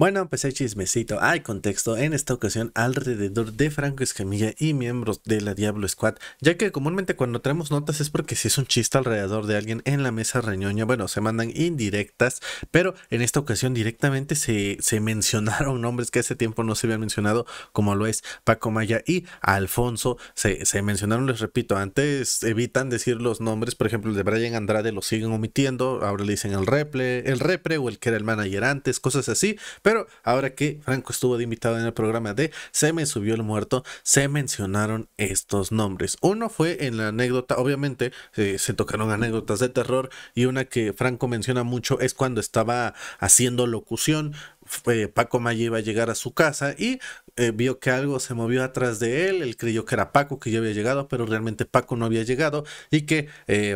Bueno, pues hay chismecito, hay contexto en esta ocasión alrededor de Franco Escamilla y miembros de la Diablo Squad, ya que comúnmente cuando traemos notas es porque si es un chiste alrededor de alguien en la mesa reñoña, bueno, se mandan indirectas, pero en esta ocasión directamente se, mencionaron nombres que hace tiempo no se habían mencionado, como lo es Paco Maya y Alfonso, se, se mencionaron, les repito, antes evitan decir los nombres, por ejemplo, el de Brian Andrade lo siguen omitiendo, ahora le dicen el reple, el repre o el que era el manager antes, cosas así, pero pero ahora que Franco estuvo de invitado en el programa de Se me subió el muerto, se mencionaron estos nombres. Uno fue en la anécdota, obviamente eh, se tocaron anécdotas de terror y una que Franco menciona mucho es cuando estaba haciendo locución. Eh, Paco Maya iba a llegar a su casa y eh, vio que algo se movió atrás de él, él creyó que era Paco que ya había llegado, pero realmente Paco no había llegado y que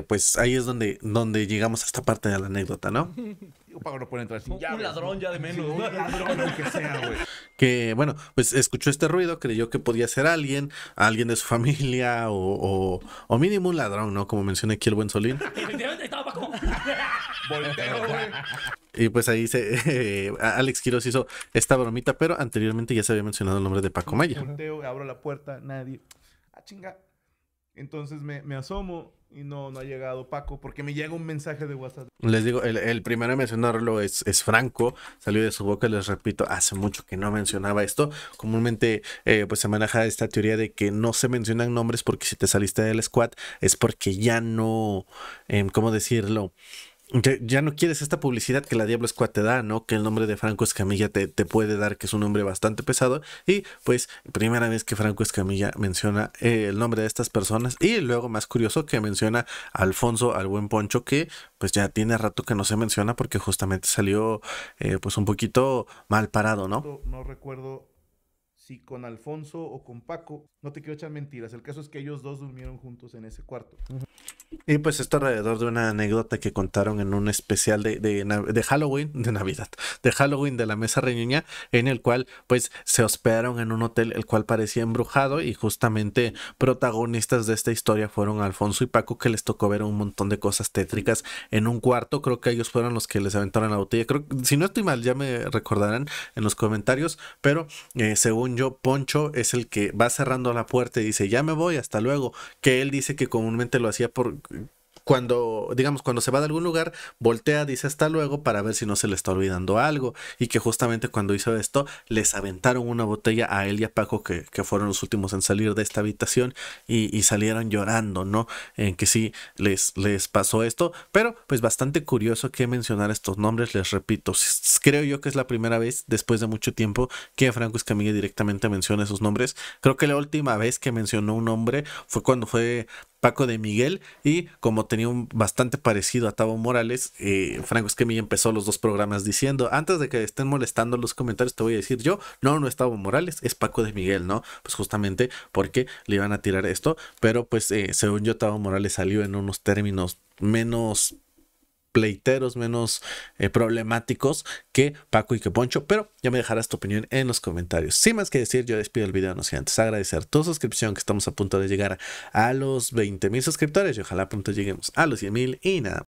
pues ahí es donde, donde llegamos a esta parte de la anécdota, ¿no? pago no entrar Un ladrón ya de menos. un ladrón, aunque sea, güey. Que bueno, pues escuchó este ruido, creyó que podía ser alguien, alguien de su familia o, mínimo un ladrón, ¿no? Como mencioné aquí el buen Solín. Y pues ahí se, Alex Quiroz hizo esta bromita, pero anteriormente ya se había mencionado el nombre de Paco Maya. Volteo, abro la puerta, nadie. Ah, chinga. Entonces me, asomo y no, no ha llegado Paco porque me llega un mensaje de WhatsApp. Les digo, el, primero a mencionarlo es, es, Franco, salió de su boca, les repito, hace mucho que no mencionaba esto. Comúnmente eh, pues se maneja esta teoría de que no se mencionan nombres porque si te saliste del squad es porque ya no, em, ¿cómo decirlo? ya no quieres esta publicidad que la Diablo Squad te da, ¿no? Que el nombre de Franco Escamilla te, te, puede dar, que es un nombre bastante pesado. Y pues, primera vez que Franco Escamilla menciona eh, el nombre de estas personas. Y luego, más curioso, que menciona Alfonso, al buen Poncho, que pues ya tiene rato que no se menciona porque justamente salió eh, pues un poquito mal parado, ¿no? No recuerdo si con Alfonso o con Paco, no te quiero echar mentiras, el caso es que ellos dos durmieron juntos en ese cuarto. Y pues esto alrededor de una anécdota que contaron en un especial de, Halloween, de Navidad, de Halloween de la Mesa Reñuña, en el cual pues se hospedaron en un hotel el cual parecía embrujado y justamente protagonistas de esta historia fueron Alfonso y Paco que les tocó ver un montón de cosas tétricas en un cuarto, creo que ellos fueron los que les aventaron la botella, creo si no estoy mal ya me recordarán en los comentarios, pero eh, según yo, Poncho es el que va cerrando la puerta y dice, ya me voy, hasta luego. Que él dice que comúnmente lo hacía por, cuando, digamos, cuando se va de algún lugar, voltea, dice hasta luego para ver si no se le está olvidando algo. Y que justamente cuando hizo esto, les aventaron una botella a él y a Paco, que, que fueron los últimos en salir de esta habitación y, salieron llorando, ¿no? En que sí les, les pasó esto, pero pues bastante curioso que mencionar estos nombres, les repito, creo yo que es la primera vez después de mucho tiempo que Franco Escamilla directamente menciona esos nombres. Creo que la última vez que mencionó un nombre fue cuando fue Paco de Miguel y como tenía un bastante parecido a Tavo Morales, eh, Franco Esquemilla empezó los dos programas diciendo, antes de que estén molestando los comentarios te voy a decir yo, no, no es Tavo Morales, es Paco de Miguel, ¿no? Pues justamente porque le iban a tirar esto, pero pues eh, según yo Tavo Morales salió en unos términos menos pleiteros, menos eh, problemáticos que Paco y que Poncho, pero ya me dejarás tu opinión en los comentarios. Sin más que decir, yo despido el video, no sé, antes agradecer tu suscripción, que estamos a punto de llegar a los 20 mil suscriptores y ojalá pronto lleguemos a los 100 mil y nada.